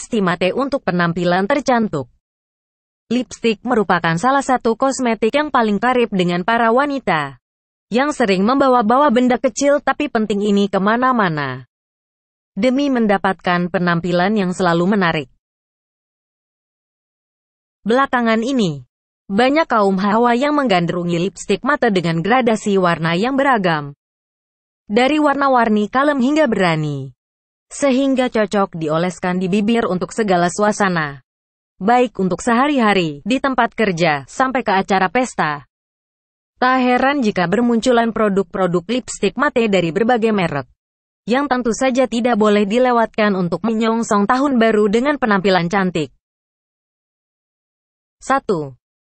Stimate untuk penampilan tercantik. Lipstick merupakan salah satu kosmetik yang paling karib dengan para wanita. Yang sering membawa-bawa benda kecil tapi penting ini kemana-mana. Demi mendapatkan penampilan yang selalu menarik. Belakangan ini, banyak kaum hawa yang menggandrungi lipstick mata dengan gradasi warna yang beragam. Dari warna-warni kalem hingga berani sehingga cocok dioleskan di bibir untuk segala suasana. Baik untuk sehari-hari, di tempat kerja, sampai ke acara pesta. Tak heran jika bermunculan produk-produk lipstick mate dari berbagai merek. Yang tentu saja tidak boleh dilewatkan untuk menyongsong tahun baru dengan penampilan cantik. 1.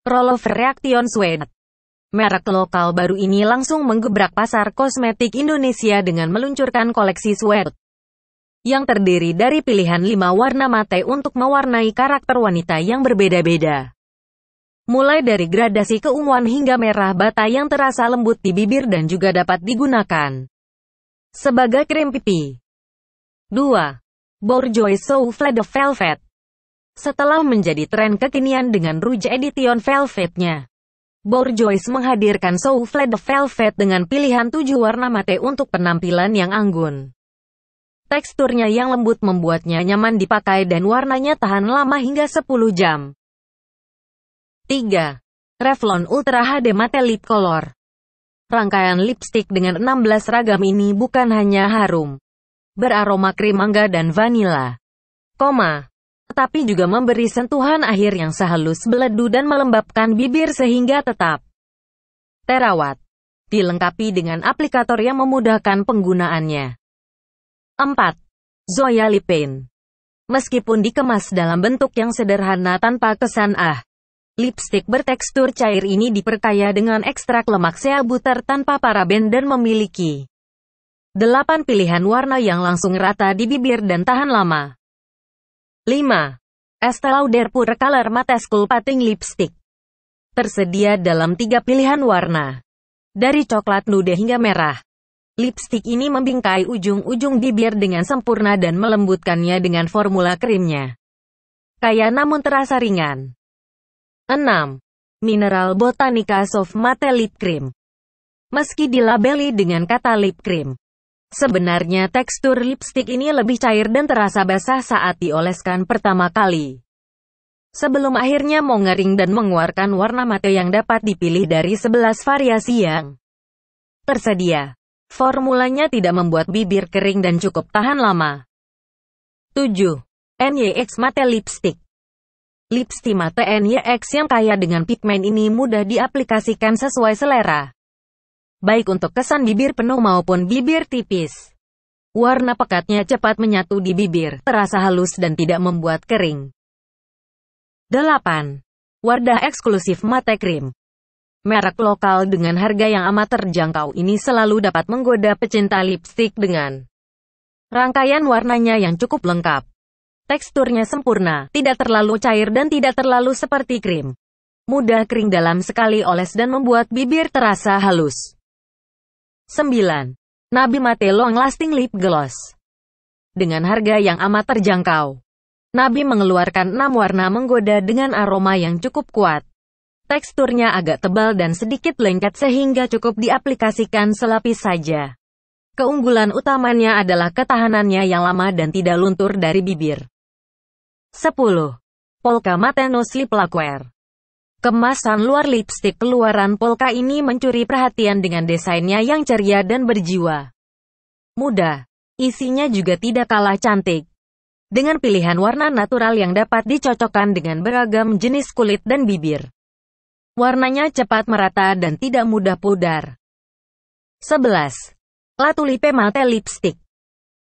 Rollover Reaction Sweat Merek lokal baru ini langsung menggebrak pasar kosmetik Indonesia dengan meluncurkan koleksi sweat yang terdiri dari pilihan lima warna mate untuk mewarnai karakter wanita yang berbeda-beda. Mulai dari gradasi keunguan hingga merah bata yang terasa lembut di bibir dan juga dapat digunakan sebagai krim pipi. 2. Bourjois Souffle de Velvet Setelah menjadi tren kekinian dengan Rouge Edition Velvetnya, Bourjois menghadirkan Souffle de Velvet dengan pilihan tujuh warna mate untuk penampilan yang anggun. Teksturnya yang lembut membuatnya nyaman dipakai dan warnanya tahan lama hingga 10 jam. 3. Revlon Ultra HD Matte Lip Color Rangkaian lipstick dengan 16 ragam ini bukan hanya harum, beraroma krim mangga dan vanila, koma, tetapi juga memberi sentuhan akhir yang sehalus beledu dan melembabkan bibir sehingga tetap terawat, dilengkapi dengan aplikator yang memudahkan penggunaannya. 4. Zoya Lipin. Meskipun dikemas dalam bentuk yang sederhana tanpa kesan ah, lipstik bertekstur cair ini diperkaya dengan ekstrak lemak sea butter tanpa paraben dan memiliki 8 pilihan warna yang langsung rata di bibir dan tahan lama. 5. Estee Lauder Pure Color Matte Sculpting Lipstick Tersedia dalam tiga pilihan warna. Dari coklat nude hingga merah. Lipstik ini membingkai ujung-ujung bibir dengan sempurna dan melembutkannya dengan formula krimnya. Kaya namun terasa ringan. 6. Mineral Botanica Soft Matte Lip Cream Meski dilabeli dengan kata lip cream, sebenarnya tekstur lipstik ini lebih cair dan terasa basah saat dioleskan pertama kali sebelum akhirnya mengering dan mengeluarkan warna mate yang dapat dipilih dari 11 variasi yang tersedia. Formulanya tidak membuat bibir kering dan cukup tahan lama. 7. NYX Matte Lipstick Lipstick Matte NYX yang kaya dengan pigmen ini mudah diaplikasikan sesuai selera. Baik untuk kesan bibir penuh maupun bibir tipis. Warna pekatnya cepat menyatu di bibir, terasa halus dan tidak membuat kering. 8. Wardah eksklusif Matte Cream Merek lokal dengan harga yang amat terjangkau ini selalu dapat menggoda pecinta lipstik dengan rangkaian warnanya yang cukup lengkap. Teksturnya sempurna, tidak terlalu cair dan tidak terlalu seperti krim. Mudah kering dalam sekali oles dan membuat bibir terasa halus. 9. Nabi Mate Long Lasting Lip Gloss Dengan harga yang amat terjangkau, Nabi mengeluarkan enam warna menggoda dengan aroma yang cukup kuat. Teksturnya agak tebal dan sedikit lengket sehingga cukup diaplikasikan selapis saja. Keunggulan utamanya adalah ketahanannya yang lama dan tidak luntur dari bibir. 10. Polka Mateno Sleep Lacquer Kemasan luar lipstik keluaran Polka ini mencuri perhatian dengan desainnya yang ceria dan berjiwa. Muda, isinya juga tidak kalah cantik. Dengan pilihan warna natural yang dapat dicocokkan dengan beragam jenis kulit dan bibir. Warnanya cepat merata dan tidak mudah pudar. 11. Latulipe Matte Lipstick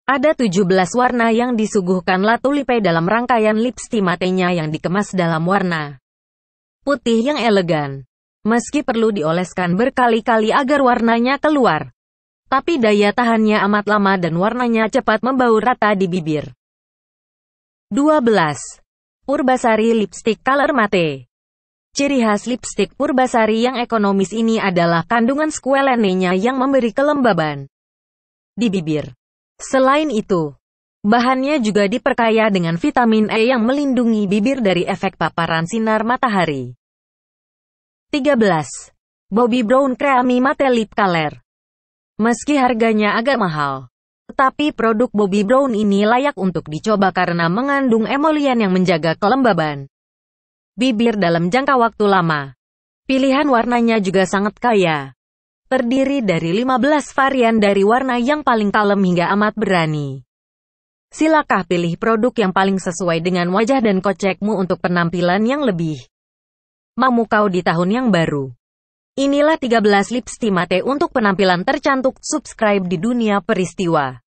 Ada 17 warna yang disuguhkan Latulipe dalam rangkaian lipstick matenya yang dikemas dalam warna putih yang elegan. Meski perlu dioleskan berkali-kali agar warnanya keluar. Tapi daya tahannya amat lama dan warnanya cepat membaur rata di bibir. 12. Urbasari Lipstick Color Matte Ciri khas lipstik Purbasari yang ekonomis ini adalah kandungan squalene-nya yang memberi kelembaban di bibir. Selain itu, bahannya juga diperkaya dengan vitamin E yang melindungi bibir dari efek paparan sinar matahari. 13. Bobbi Brown Creamy Matte Lip Color Meski harganya agak mahal, tetapi produk Bobbi Brown ini layak untuk dicoba karena mengandung emolien yang menjaga kelembaban bibir dalam jangka waktu lama. Pilihan warnanya juga sangat kaya. Terdiri dari 15 varian dari warna yang paling kalem hingga amat berani. Silakah pilih produk yang paling sesuai dengan wajah dan kocekmu untuk penampilan yang lebih memukau di tahun yang baru. Inilah 13 lipstik mate untuk penampilan tercantik. subscribe di dunia peristiwa.